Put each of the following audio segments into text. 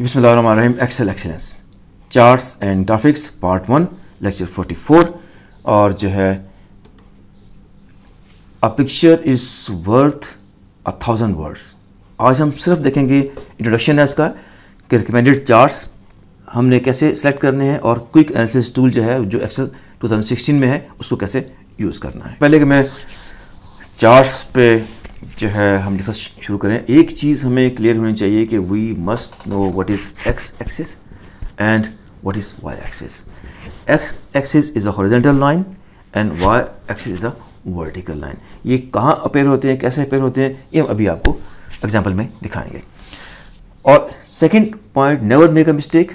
बिसमीम excel excellence charts and graphics part one lecture 44 और जो है a picture is worth a thousand words आज हम सिर्फ देखेंगे इंट्रोडक्शन है इसका कि रिकमेंडेड चार्ट्स हमने कैसे सेलेक्ट करने हैं और क्विक एनालिसिस टूल जो है जो एक्सेल 2016 में है उसको कैसे यूज़ करना है पहले कि मैं चार्ट्स पे जो है हम जैसा शुरू करें एक चीज़ हमें क्लियर होनी चाहिए कि we must know what is X axis and what is Y axis X axis is a horizontal line and Y axis is a vertical line ये कहाँ अपेयर होते हैं कैसे अपेयर होते हैं ये हम अभी आपको एग्जाम्पल में दिखाएंगे और second point never make a mistake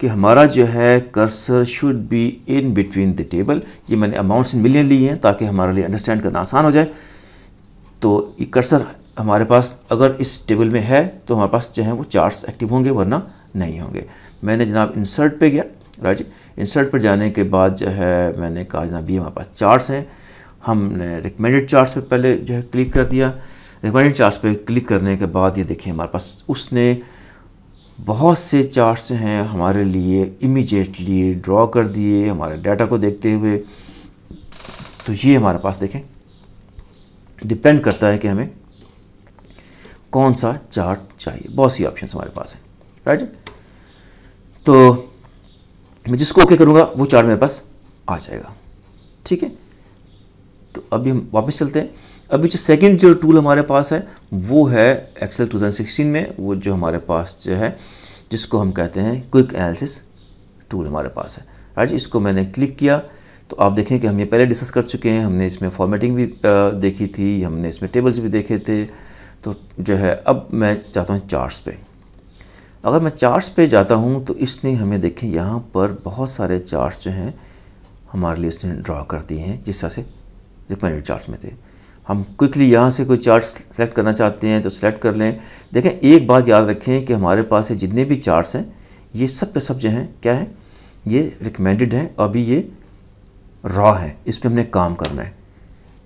कि हमारा जो है cursor should be in between the table ये मैंने अमाउंट्स इन मिलियन ली हैं ताकि हमारे लिए अंडरस्टैंड करना आसान हो जाए तो ये कर्सर हमारे पास अगर इस टेबल में है तो हमारे पास जो है वो चार्ट्स एक्टिव होंगे वरना नहीं होंगे मैंने जनाब इंसर्ट पे गया राइट इंसर्ट पर जाने के बाद जो है मैंने कहा जनाब ये हमारे पास चार्ट्स हैं हमने रिकमेंडेड चार्ट्स पे पहले जो है क्लिक कर दिया रिकमेंडेड चार्ट्स पे क्लिक करने के बाद ये देखिए हमारे पास उसने बहुत से चार्ट्स हैं हमारे लिए इमीजिएटली ड्रॉ कर दिए हमारे डाटा को देखते हुए तो ये हमारे पास देखें डिपेंड करता है कि हमें कौन सा चार्ट चाहिए बहुत सी ऑप्शन हमारे पास हैं राइट तो मैं जिसको ओके करूँगा वो चार्ट मेरे पास आ जाएगा ठीक है तो अभी हम वापस चलते हैं अभी जो सेकंड जो टूल हमारे पास है वो है एक्सेल 2016 में वो जो हमारे पास जो है जिसको हम कहते हैं क्विक एनालिसिस टूल हमारे पास है राइट इसको मैंने क्लिक किया तो आप देखें कि हम ये पहले डिस्कस कर चुके हैं हमने इसमें फॉर्मेटिंग भी देखी थी हमने इसमें टेबल्स भी देखे थे तो जो है अब मैं चाहता हूँ चार्ट्स पे अगर मैं चार्ट्स पे जाता हूँ तो इसने हमें देखें यहाँ पर बहुत सारे चार्ट्स जो हैं हमारे लिए उसने ड्रा कर दिए हैं जिस तरह से रिकमेंडेड चार्ट में थे हम क्विकली यहाँ से कोई चार्ट सेलेक्ट करना चाहते हैं तो सेलेक्ट कर लें देखें एक बात याद रखें कि हमारे पास जितने भी चार्ट्स हैं ये सब के सब जो हैं क्या है ये रिकमेंडेड हैं अभी ये रॉ है इस पर हमने काम करना है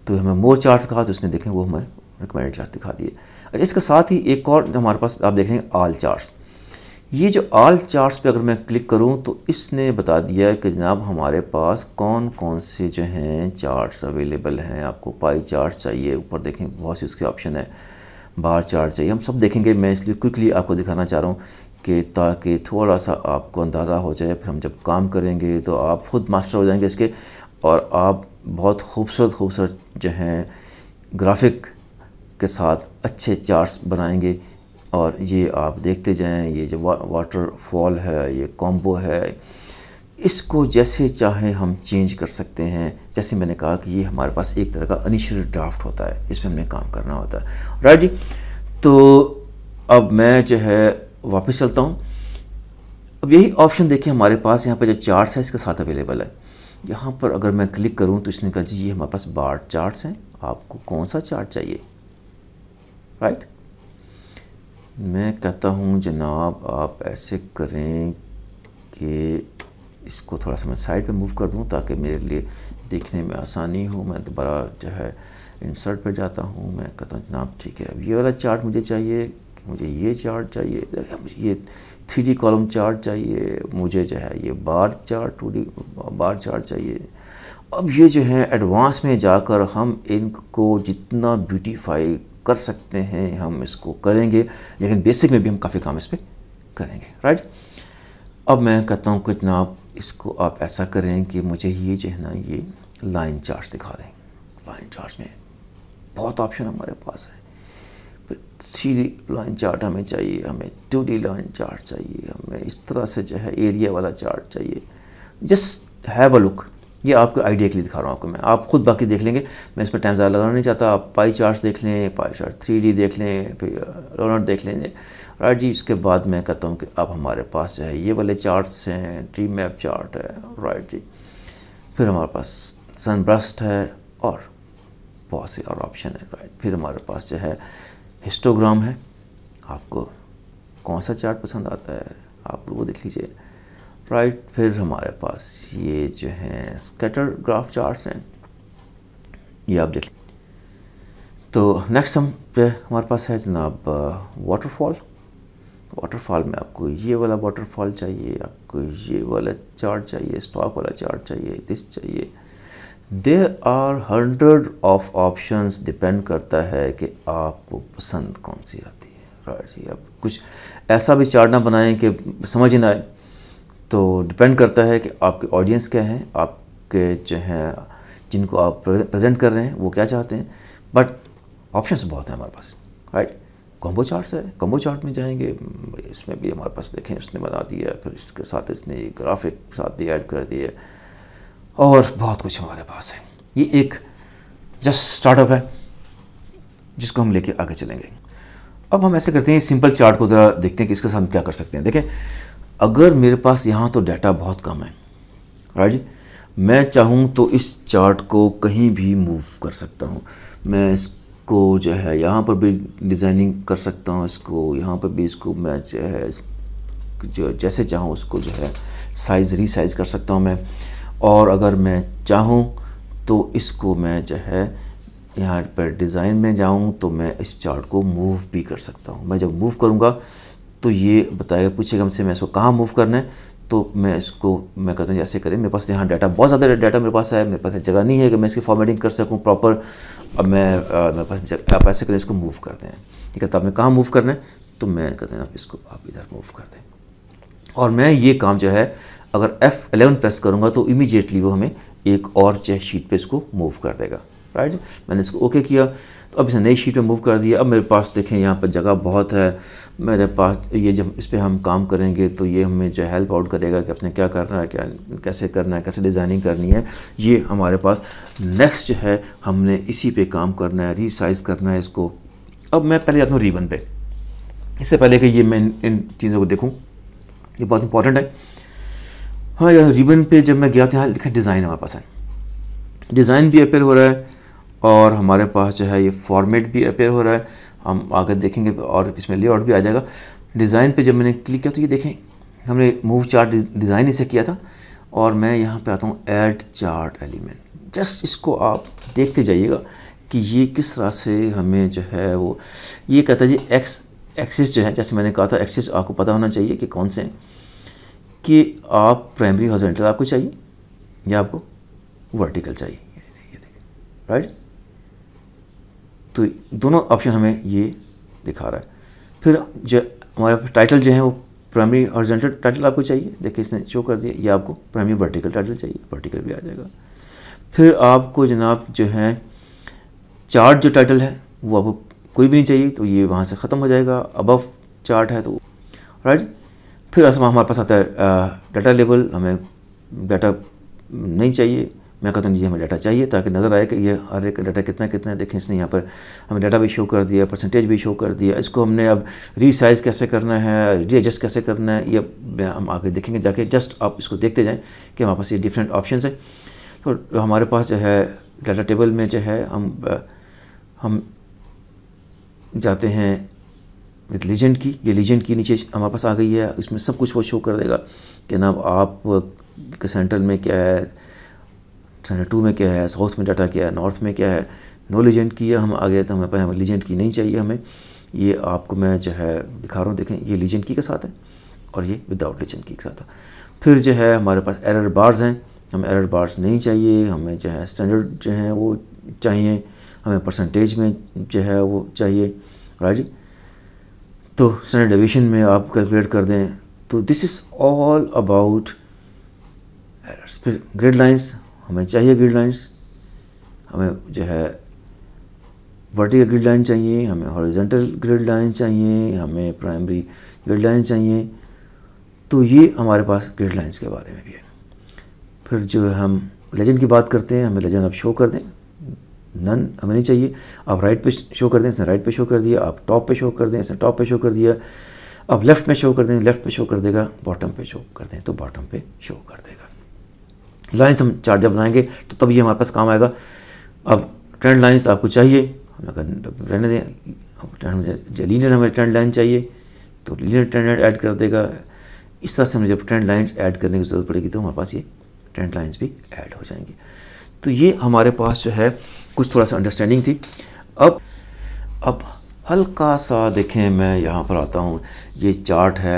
तो हमें मोर चार्ट्स कहा तो उसने देखें वो हमें रिकमेंडेड चार्ट दिखा दिए अच्छा इसके साथ ही एक और हमारे पास आप हैं आल चार्ट्स ये जो आल चार्ट्स पे अगर मैं क्लिक करूं तो इसने बता दिया कि जनाब हमारे पास कौन कौन से जो हैं चार्ट्स अवेलेबल हैं आपको पाई चार्ट चाहिए ऊपर देखें बहुत से उसके ऑप्शन है बार चार्ट चाहिए हम सब देखेंगे मैं इसलिए क्विकली आपको दिखाना चाह रहा हूँ कि ताकि थोड़ा सा आपको अंदाज़ा हो जाए फिर हम जब काम करेंगे तो आप ख़ुद मास्टर हो जाएंगे इसके और आप बहुत खूबसूरत खूबसूरत जो हैं ग्राफिक के साथ अच्छे चार्ट्स बनाएंगे और ये आप देखते जाएं ये जो वा, फॉल है ये कॉम्बो है इसको जैसे चाहे हम चेंज कर सकते हैं जैसे मैंने कहा कि ये हमारे पास एक तरह का इनिशियल ड्राफ्ट होता है इसमें हमें काम करना होता है राइट जी तो अब मैं जो है वापस चलता हूँ अब यही ऑप्शन देखिए हमारे पास यहाँ पर जो चार्ट्स है इसके साथ अवेलेबल है यहाँ पर अगर मैं क्लिक करूँ तो इसने कहा जी ये हमारे पास बार चार्ट्स हैं आपको कौन सा चार्ट चाहिए राइट मैं कहता हूँ जनाब आप ऐसे करें कि इसको थोड़ा सा मैं साइड पे मूव कर दूँ ताकि मेरे लिए देखने में आसानी हो मैं दोबारा जो है इंसर्ट पर जाता हूँ मैं कहता हूँ जनाब ठीक है अब ये वाला चार्ट मुझे चाहिए मुझे ये चार्ट चाहिए मुझे ये थ्री कॉलम चार्ट चाहिए मुझे जो है ये bar chart two D bar chart चाहिए अब ये जो है एडवांस में जाकर हम इनको जितना ब्यूटीफाई कर सकते हैं हम इसको करेंगे लेकिन बेसिक में भी हम काफ़ी काम इस पर करेंगे राइट अब मैं कहता हूँ कि आप इसको आप ऐसा करें कि मुझे ये जो है ना ये लाइन चार्ट दिखा दें लाइन चार्ट में बहुत ऑप्शन हमारे पास है थ्री लाइन चार्ट हमें चाहिए हमें टू डी लाइन चार्ट चाहिए हमें इस तरह से जो है एरिया वाला चार्ट चाहिए जस्ट हैव अ लुक ये आपको आइडिया के लिए दिखा रहा हूँ आपको मैं आप खुद बाकी देख लेंगे मैं इस पर टाइम ज़्यादा लगाना नहीं चाहता आप पाई चार्ट्स देख लें पाई चार्ट थ्री डी देख लें फिर रोनट uh, देख लेंगे राइट जी इसके बाद मैं कहता हूँ कि अब हमारे पास जो है ये वाले चार्ट्स हैं ट्री मैप चार्ट है राइट जी फिर हमारे पास सनब्रस्ट है और बहुत से और ऑप्शन है राइट फिर हमारे पास जो है हिस्टोग्राम है आपको कौन सा चार्ट पसंद आता है आप वो देख लीजिए राइट फिर हमारे पास ये जो हैं स्केटर ग्राफ चार्ट्स हैं ये आप देख तो नेक्स्ट हम पे हमारे पास है जनाब वाटरफॉल वाटरफॉल में आपको ये वाला वाटरफॉल चाहिए आपको ये वाला चार्ट चाहिए स्टॉक वाला चार्ट चाहिए दिस चाहिए there are hundred of options depend करता है कि आपको पसंद कौन सी आती है राइट जी आप कुछ ऐसा भी चार्ट ना बनाएं कि समझ ना आए तो डिपेंड करता है कि आपके ऑडियंस क्या हैं आपके जो हैं जिनको आप प्रेजेंट कर रहे हैं वो क्या चाहते हैं बट ऑप्शंस बहुत हैं हमारे पास राइट कॉम्बो चार्ट है कॉम्बो चार्ट में जाएंगे इसमें भी हमारे पास देखें उसने बना दिया फिर इसके साथ इसने ग्राफिक साथ भी ऐड कर दिया और बहुत कुछ हमारे पास है ये एक जस्ट स्टार्टअप है जिसको हम लेके आगे चलेंगे अब हम ऐसे करते हैं सिंपल चार्ट को ज़रा देखते हैं कि इसके साथ हम क्या कर सकते हैं देखें अगर मेरे पास यहाँ तो डाटा बहुत कम है राइट जी मैं चाहूँ तो इस चार्ट को कहीं भी मूव कर सकता हूँ मैं इसको जो है यहाँ पर भी डिज़ाइनिंग कर सकता हूँ इसको यहाँ पर भी इसको मैं जो है जो जैसे चाहूँ उसको जो है साइज़ रीसाइज़ कर सकता हूँ मैं और अगर मैं चाहूँ तो इसको मैं जो है यहाँ पर डिज़ाइन में जाऊँ तो मैं इस चार्ट को मूव भी कर सकता हूँ मैं जब मूव करूँगा तो ये बताएगा पूछेगा मुझसे मैं इसको कहाँ मूव करना है तो मैं इसको मैं कहता हूँ ऐसे करें मेरे पास यहाँ डाटा बहुत ज़्यादा डाटा मेरे पास है मेरे पास जगह नहीं है कि मैं इसकी फॉर्मेटिंग कर सकूँ प्रॉपर अब मैं आ, मेरे पास जगह आप ऐसे करें इसको मूव कर दें ठीक है तो आपने कहाँ मूव करना है तो मैं कहते हैं आप इसको आप इधर मूव कर दें और मैं ये काम जो है अगर एफ़ एलेवन प्रेस करूँगा तो इमीजिएटली वो हमें एक और चेक शीट पे इसको मूव कर देगा राइट मैंने इसको ओके किया तो अब इसे नई शीट पे मूव कर दिया अब मेरे पास देखें यहाँ पर जगह बहुत है मेरे पास ये जब इस पर हम काम करेंगे तो ये हमें जो हेल्प आउट करेगा कि अपने क्या करना है क्या कैसे करना है कैसे डिज़ाइनिंग करनी है ये हमारे पास नेक्स्ट जो है हमने इसी पे काम करना है रिसाइज़ करना है इसको अब मैं पहले जाता हूँ रीबन पे इससे पहले कि ये मैं इन चीज़ों को देखूँ ये बहुत इंपॉर्टेंट है हाँ यार रिबन पे जब मैं गया तो यहाँ लिखा डिज़ाइन हमारे पास है डिज़ाइन भी अपेयर हो रहा है और हमारे पास जो है ये फॉर्मेट भी अपेयर हो रहा है हम आगे देखेंगे और इसमें लेआउट भी आ जाएगा डिज़ाइन पे जब मैंने क्लिक किया तो ये देखें हमने मूव चार्ट डिज़ाइन इसे किया था और मैं यहाँ पे आता हूँ ऐड चार्ट एलिमेंट जस्ट इसको आप देखते जाइएगा कि ये किस तरह से हमें जो है वो ये कहता है जी एक्स एक्सिस जो है जैसे मैंने कहा था एक्सिस आपको पता होना चाहिए कि कौन से हैं कि आप प्राइमरी हॉजेंटल आपको चाहिए या आपको वर्टिकल चाहिए ये राइट तो दोनों ऑप्शन हमें ये दिखा रहा है फिर जो हमारे टाइटल जो है वो प्राइमरी हॉर्जेंटल टाइटल आपको चाहिए देखिए इसने शो कर दिया या आपको प्राइमरी वर्टिकल टाइटल चाहिए वर्टिकल भी आ जाएगा फिर आपको जनाब जो है चार्ट जो टाइटल है वो आपको कोई भी नहीं चाहिए तो ये वहाँ से ख़त्म हो जाएगा अबव चार्ट है तो राइट फिर उसमें हमारे पास आता है डाटा लेवल हमें डाटा नहीं चाहिए मैं कहता हूँ जी हमें डाटा चाहिए ताकि नज़र आए कि ये हर एक डाटा कितना कितना है देखें इसने यहाँ पर हमें डाटा भी शो कर दिया परसेंटेज भी शो कर दिया इसको हमने अब रीसाइज़ कैसे करना है रीएडजस्ट कैसे करना है ये हम आगे देखेंगे जाके जस्ट आप इसको देखते जाएँ कि हमारे पास ये डिफरेंट ऑप्शन है तो हमारे पास जो है डाटा टेबल में जो है हम हम जाते हैं विद लीजेंड की ये लीजेंड की नीचे हमारे पास आ गई है इसमें सब कुछ वो शो कर देगा कि ना आप के सेंट्रल में क्या है सेंटर टू में क्या है साउथ में डाटा क्या है नॉर्थ में क्या है नो लीजेंड की है हम आ गए तो हमें पास हमें लीजेंड की नहीं चाहिए हमें ये आपको मैं जो है दिखा रहा हूँ देखें ये लीजेंड की के साथ है और ये विदाउट लीजेंड की के साथ है फिर जो है हमारे पास एरर बार्स हैं हमें एरर बार्स नहीं चाहिए हमें जो है स्टैंडर्ड जो है वो चाहिए हमें परसेंटेज में जो है वो चाहिए राइट जी तो स्टैंडर्ड डिवीजन में आप कैलकुलेट कर दें तो this is all about errors फिर ग्रिड लाइन्स हमें चाहिए ग्रिड लाइन्स हमें जो है वर्टिकल ग्रिड लाइन चाहिए हमें हॉरिजेंटल ग्रिड लाइन चाहिए हमें प्राइमरी ग्रिड लाइन चाहिए तो ये हमारे पास ग्रिड लाइन्स के बारे में भी है फिर जो हम लेजेंड की बात करते हैं हमें लेजेंड अब शो कर दें नन हमें नहीं चाहिए आप राइट पे शो कर दें इसने राइट पे शो कर दिया आप टॉप पे शो कर दें इसने टॉप पे शो कर दिया आप लेफ़्ट में शो कर दें लेफ़्ट पे शो कर देगा बॉटम पे शो कर दें तो बॉटम पे शो कर देगा लाइन्स हम चार्ट जब बनाएंगे तो तब ये हमारे पास काम आएगा अब ट्रेंड लाइन्स आपको चाहिए हम अगर रहने दें लीनियर हमें ट्रेंड लाइन चाहिए तो लीनियर ट्रेंड लाइन ऐड कर देगा इस तरह से हमें जब ट्रेंड लाइन्स ऐड करने की ज़रूरत पड़ेगी तो हमारे पास ये ट्रेंड लाइन्स भी ऐड हो जाएंगी तो ये हमारे पास जो है कुछ थोड़ा सा अंडरस्टैंडिंग थी अब अब हल्का सा देखें मैं यहाँ पर आता हूँ ये चार्ट है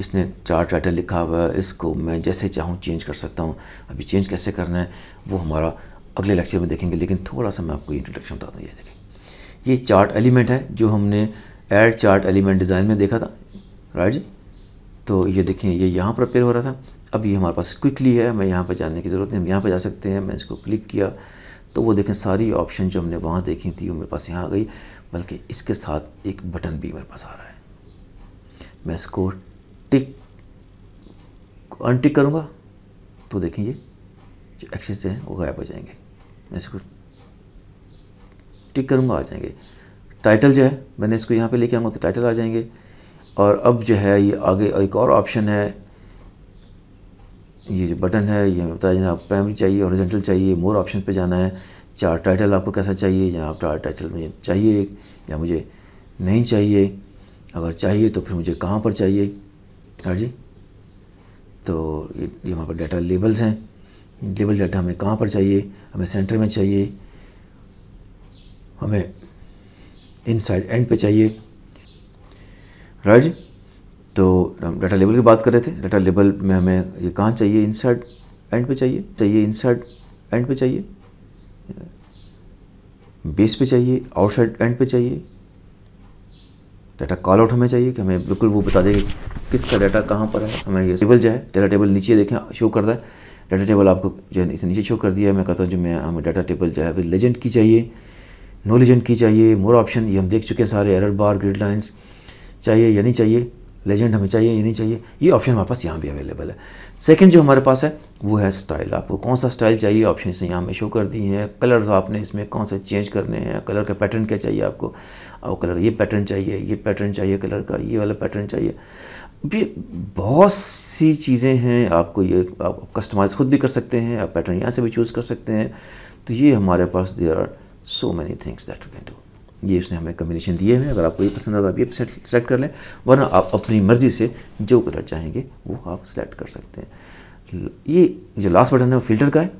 इसने चार्ट टाइटल लिखा हुआ है इसको मैं जैसे चाहूँ चेंज कर सकता हूँ अभी चेंज कैसे करना है वो हमारा अगले लेक्चर में देखेंगे लेकिन थोड़ा सा मैं आपको इंट्रोडक्शन बताता हूँ ये देखें ये चार्ट एलिमेंट है जो हमने एड चार्ट एलिमेंट डिज़ाइन में देखा था राइट जी तो ये देखें ये यहाँ पर अपेयर हो रहा था अभी हमारे पास क्विकली है हमें यहाँ पर जाने की ज़रूरत नहीं हम यहाँ पर जा सकते हैं मैं इसको क्लिक किया तो वो देखें सारी ऑप्शन जो हमने वहाँ देखी थी वो मेरे पास यहाँ आ गई बल्कि इसके साथ एक बटन भी मेरे पास आ रहा है मैं इसको टिक अनटिक करूँगा तो देखें ये जो एक्सेस हैं वो गायब हो जाएंगे मैं इसको टिक करूँगा आ जाएंगे टाइटल जो है मैंने इसको यहाँ पे लेके आऊँगा तो टाइटल आ जाएंगे और अब जो है ये आगे एक और ऑप्शन है ये जो बटन है ये हमें बताया आप प्राइमरी चाहिए औरजेंटल चाहिए मोर ऑप्शन पे जाना है चार टाइटल आपको कैसा चाहिए आप चार टाइटल मुझे चाहिए या मुझे नहीं चाहिए अगर चाहिए तो फिर मुझे कहाँ पर चाहिए हाँ जी तो ये वहाँ पर डाटा लेबल्स हैं लेबल डाटा हमें कहाँ पर चाहिए हमें सेंटर में चाहिए हमें इनसाइड एंड पे चाहिए राइट right? तो डाटा लेबल की बात कर रहे थे डाटा लेबल में हमें ये कहाँ चाहिए इंसर्ट एंड पे चाहिए चाहिए इंसर्ट एंड पे चाहिए बेस पे चाहिए आउटसाइड एंड पे चाहिए डाटा कॉल आउट हमें चाहिए कि हमें बिल्कुल वो बता कि किसका डाटा कहाँ पर है हमें ये टेबल जो है डाटा टेबल नीचे देखें शो कर रहा है डाटा टेबल आपको जो है इसे नीचे शो कर दिया मैं कहता हूँ जो मैं हमें डाटा टेबल जो है विद लेजेंड की चाहिए नो लेजेंड की चाहिए मोर ऑप्शन ये हम देख चुके हैं सारे एरर बार ग्रिड लाइन्स चाहिए या नहीं चाहिए लेजेंड हमें चाहिए ये नहीं चाहिए ये ऑप्शन हमारे पास यहाँ भी अवेलेबल है सेकंड जो हमारे पास है वो है स्टाइल आपको कौन सा स्टाइल चाहिए ऑप्शन से यहाँ में शो कर दिए हैं कलर्स आपने इसमें कौन से चेंज करने हैं कलर का पैटर्न क्या चाहिए आपको और कलर ये पैटर्न चाहिए ये पैटर्न चाहिए कलर का ये वाला पैटर्न चाहिए बहुत सी चीज़ें हैं आपको ये आप कस्टमाइज़ खुद भी कर सकते हैं आप पैटर्न यहाँ से भी चूज़ कर सकते हैं तो ये हमारे पास there are so many things that you can do ये उसने हमें कम्बिनेशन दिए हैं अगर आपको ये पसंद आता है तो आप ये सेलेक्ट कर लें वरना आप अपनी मर्ज़ी से जो कलर चाहेंगे वो आप सेलेक्ट कर सकते हैं ये जो लास्ट बटन है वो फ़िल्टर का है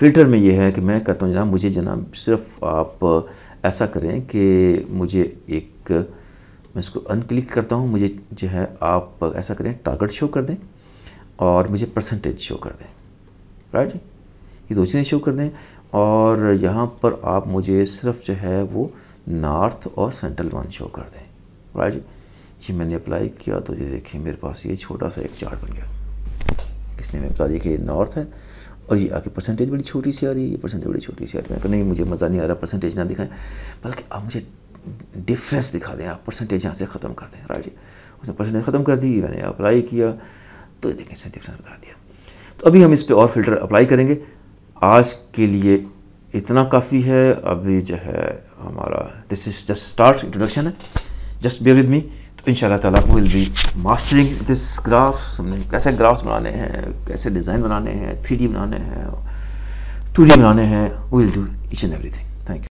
फ़िल्टर में ये है कि मैं कहता हूँ जनाब मुझे जनाब सिर्फ आप ऐसा करें कि मुझे एक मैं इसको अनक्लिक करता हूँ मुझे जो है आप ऐसा करें टारगेट शो कर दें और मुझे परसेंटेज शो कर दें राइट ये दो चीज़ें शो कर दें और यहाँ पर आप मुझे सिर्फ जो है वो नॉर्थ और सेंट्रल वन शो कर दें राइट ये मैंने अप्लाई किया तो ये देखिए मेरे पास ये छोटा सा एक चार्ट बन गया इसने मैं बता दिया कि ये नॉर्थ है और ये आगे परसेंटेज बड़ी छोटी सी आ रही है ये परसेंटेज बड़ी छोटी सी आ रही है नहीं मुझे मज़ा नहीं आ रहा परसेंटेज ना दिखाएं बल्कि आप मुझे डिफरेंस दिखा दें आप परसेंटेज यहाँ से ख़त्म कर दें राइट उसने परसेंटेज ख़त्म कर दी मैंने अप्लाई किया तो देखिए इसने डिफरेंस बता दिया तो अभी हम इस पर और फिल्टर अप्लाई करेंगे आज के लिए इतना काफ़ी है अभी जो है हमारा this is just start introduction है जस्ट बियर विद मी तो इन तला will be mastering this graph हमने कैसे ग्राफ्स बनाने हैं कैसे डिज़ाइन बनाने हैं थ्री बनाने हैं टू बनाने हैं will do each and everything